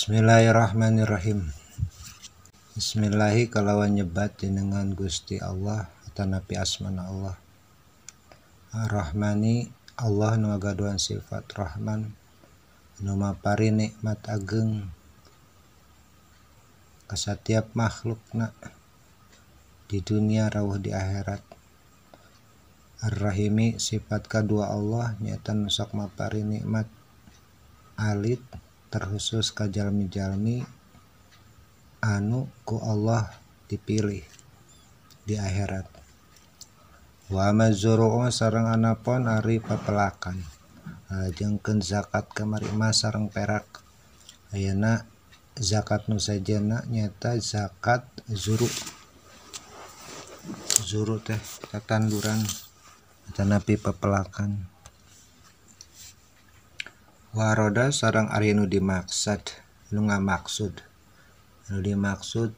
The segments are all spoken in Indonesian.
Bismillahirrahmanirrahim. Bismillahi kalawan nyebat dengan Gusti Allah atau nabi asman Allah. Ar-Rahmani Allah nu gaduhan sifat Rahman nu mapari nikmat ageng ka setiap makhlukna di dunia rawuh di akhirat. Ar-Rahimi sifat kedua Allah nyata nusak mapari nikmat alit terhusus ka jalmi-jalmi anu ku Allah dipilih di akhirat wa mazru'u sareng anapon ari papelakan lajengkeun zakat kemari emas sarang perak ayana zakat nu sajana nyata zakat zuru zuru teh tetanduran atau napi pepelakan Waroda sarang Arya dimaksud, nu maksud, nu dimaksud.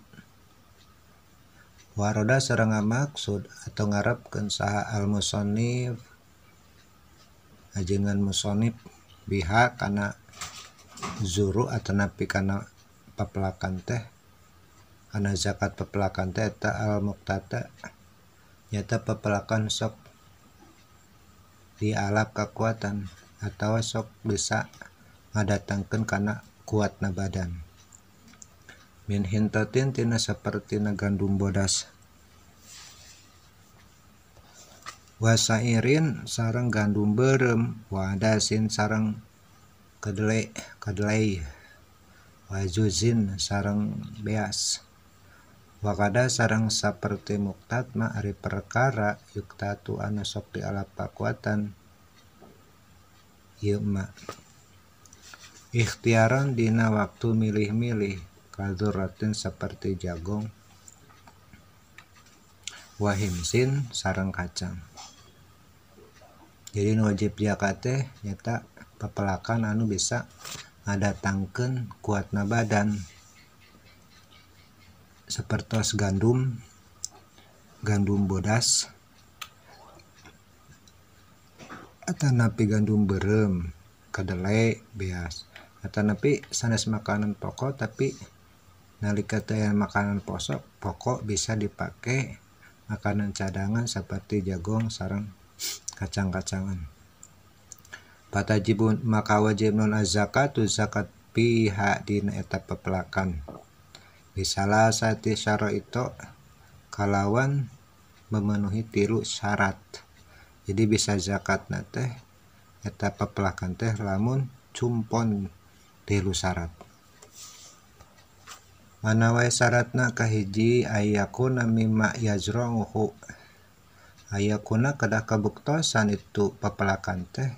Waroda sarang maksud atau ngarepkeun saha al musonif ajengan musonif biha karena zuru atau napi karena pepelakan teh karena zakat pepelakan teh eta al muktata nyata pepelakan sok dialap kekuatan atau sok bisa ngadatangkan karena kuatna badan min hintatin tina seperti na gandum bodas wasairin sarang gandum berem wadasin sarang kedelai kedelai wajuzin sarang beas wakada sarang seperti muktat maari perkara yuktatu anasok sok di ala pakuatan ieu emak ikhtiaran dina waktu milih-milih rutin seperti jagung wahimsin sarang kacang jadi wajib jakate nyata pepelakan anu bisa ada tangken kuatna badan seperti gandum gandum bodas napi gandum berem kedelai beas napi sanes makanan pokok tapi nalika yang makanan posok pokok bisa dipakai makanan cadangan seperti jagung sarang kacang-kacangan patajibun maka wajib non zakat zakat pihak di eta pepelakan bisalah sati syara itu kalawan memenuhi tiru syarat jadi bisa zakat na teh etap pepelakan teh lamun cumon tilu syarat mana wasrat na kehiji ayayakuna mimak ya aya ku kedah kebuktosan itu pepelakan teh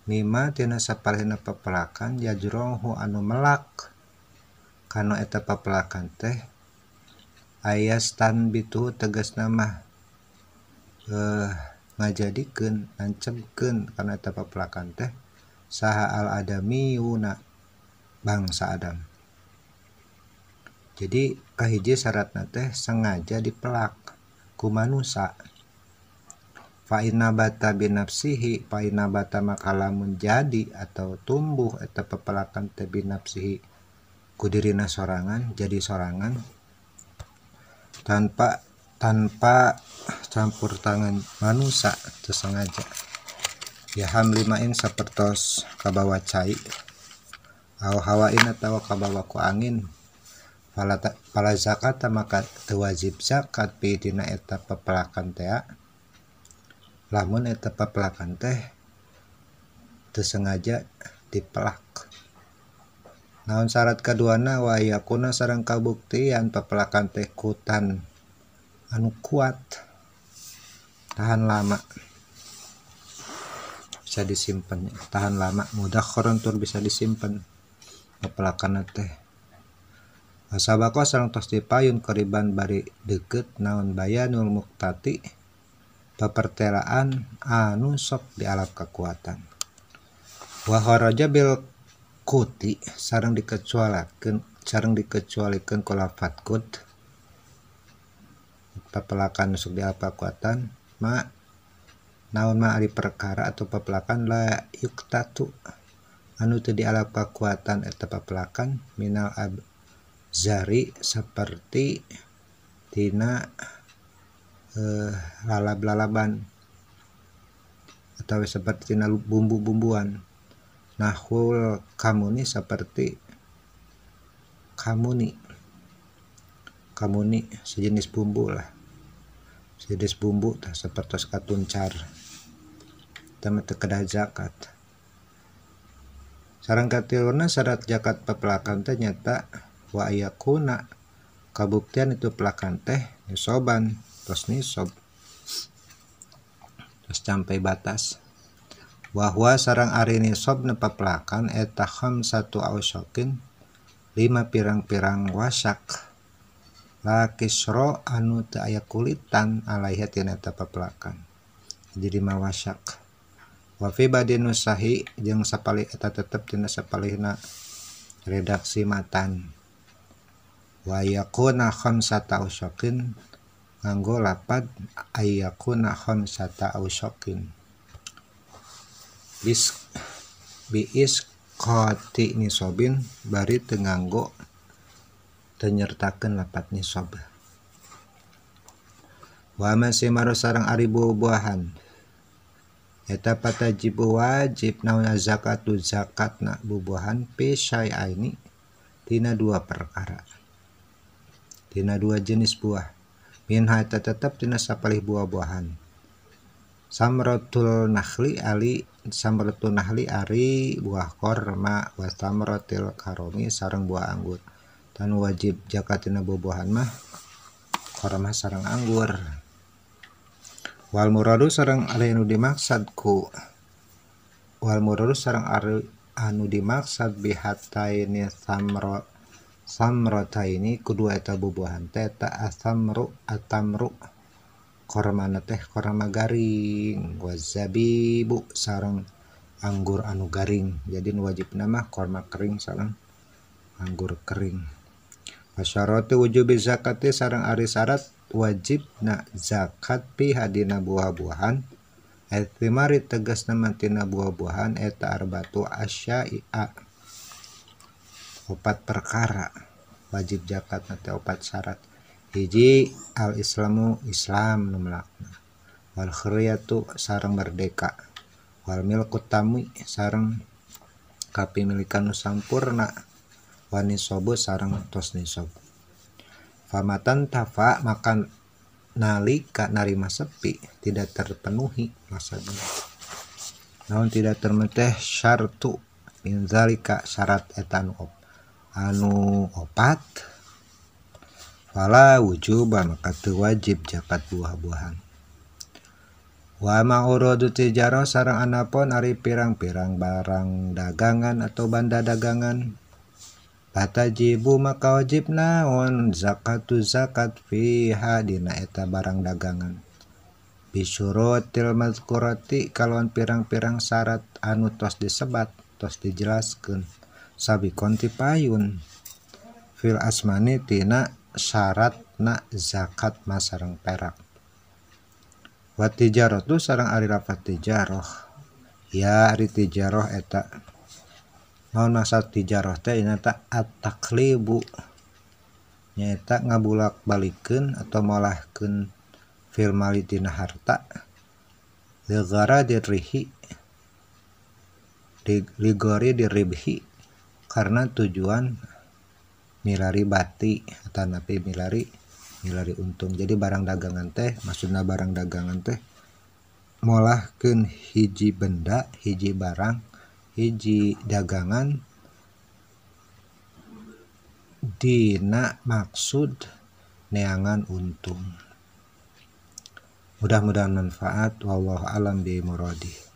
Nimatinapal pepelakan jarong anu meak karena eteta pepelakan teh ayah stand itu tegas namanya uh, eh, ngajadikan ancamkan karena tapa pelakan teh saha al adami yuna bangsa Adam jadi kahiji syarat teh sengaja dipelak ku manusia Faina bata fainabata faina bata makalamun jadi atau tumbuh atau pepelakan teh kudirina sorangan jadi sorangan tanpa tanpa campur tangan manusia tersengaja ya limain sapertos kabawa cai aw hawain atau kabawa ku angin pala, pala zakat maka wajib zakat pi dina eta pepelakan teh lamun eta pepelakan teh tersengaja dipelak naon syarat keduana yakuna sarang kabuktian pepelakan teh kutan anu kuat tahan lama bisa disimpan tahan lama mudah korontur bisa disimpan kepelakana teh Sabako sarang tos dipayun keriban bari deket naon bayanul muktati peperteraan anu sok di alat kekuatan wahoraja bil kuti sarang dikecualikan sarang dikecualikan kolafat kut pepelakan sok di alat kekuatan ma naon ma ari perkara atau papelakan la yuktatu anu teu dialap kekuatan eta papelakan minal ab zari seperti tina eh, lalab-lalaban atau seperti tina bumbu-bumbuan nahul kamuni seperti kamuni kamuni sejenis bumbu lah jenis bumbu tah seperti katuncar tamat kedah zakat sarang katilurna syarat zakat pepelakan teh nyata wa ayakuna kabuktian itu pelakan teh nisoban terus nisob terus sampai batas bahwa sarang Ari nisob pelakan, etaham satu ausokin lima pirang-pirang wasak ro anu aya kutan aai pepelakan jadi mawaya wafibadi Nusahi tetap sepalina redaksi mata wayunaatakin nganggo lapat ayaunaatakin bis bis kotik nibin bari tenganggo dan nyertakan lapatnya sabah. Wa masimaro sarang aribu buahan. Eta patajibu wajib nauna zakatu zakat nak bubuhan pesai ini tina dua perkara. Tina dua jenis buah. Minha eta tetap tina sapalih buah-buahan. Samrotul nakhli ali samrotul nahli ari buah korma wa samrotil karomi sarang buah anggur wajib jakatina buhan mah korma sarang anggur Wal mudu seorang alainu dimaksadku Wal seorang anu dimaksad bi hat ini Samro Samrota ini kedua eteta bubuhan teta asamruk atamruk kormana teh korma garing wazabibuk sarang anggur anu garing jadi wajib nama korma kering sarang anggur kering srowujud zakati sarang Arisyarat wajib na zakat pihadina buah-buahanari tegas namatina buah-buahan etar Bau asya opat perkara wajib zakat nanti opat syarat biji al-islamu Islam numlakwal tuh sarang merdeka Walil kuami sarang tapi milikan Nusampur na wanisobu sarang tos nisob famatan tafa makan nalika narima sepi tidak terpenuhi maksudnya namun tidak termeteh syartu min zalika syarat etan op anu opat wala wujuba maka wajib jakat buah-buahan wa ma'urudu tijaro sarang anapon ari pirang-pirang barang dagangan atau banda dagangan katatajibu makajibnawon zakatu zakat Fihadina eta barang dagangan bisuurotillmakurti kalwan pirang-pirang syarat anu tos disebat tos dijelaskan sabi konti payun fill asmanitina syaratnak zakat masarang perak wattijarot tuh sarang Ariira Fa Jarroh ya riti jaro eta roh ini taktaknyata nga bulak-balikken atau molahken filmtina harta negara dihi diligri dirihi karena tujuan milari bati tanpi milari milari untung jadi barang-dagangan teh maksudnya barangdagangan teh molahken hiji benda hiji barang hiji dagangan Dina maksud neangan untung mudah-mudahan manfaat wallahu alam bi muradih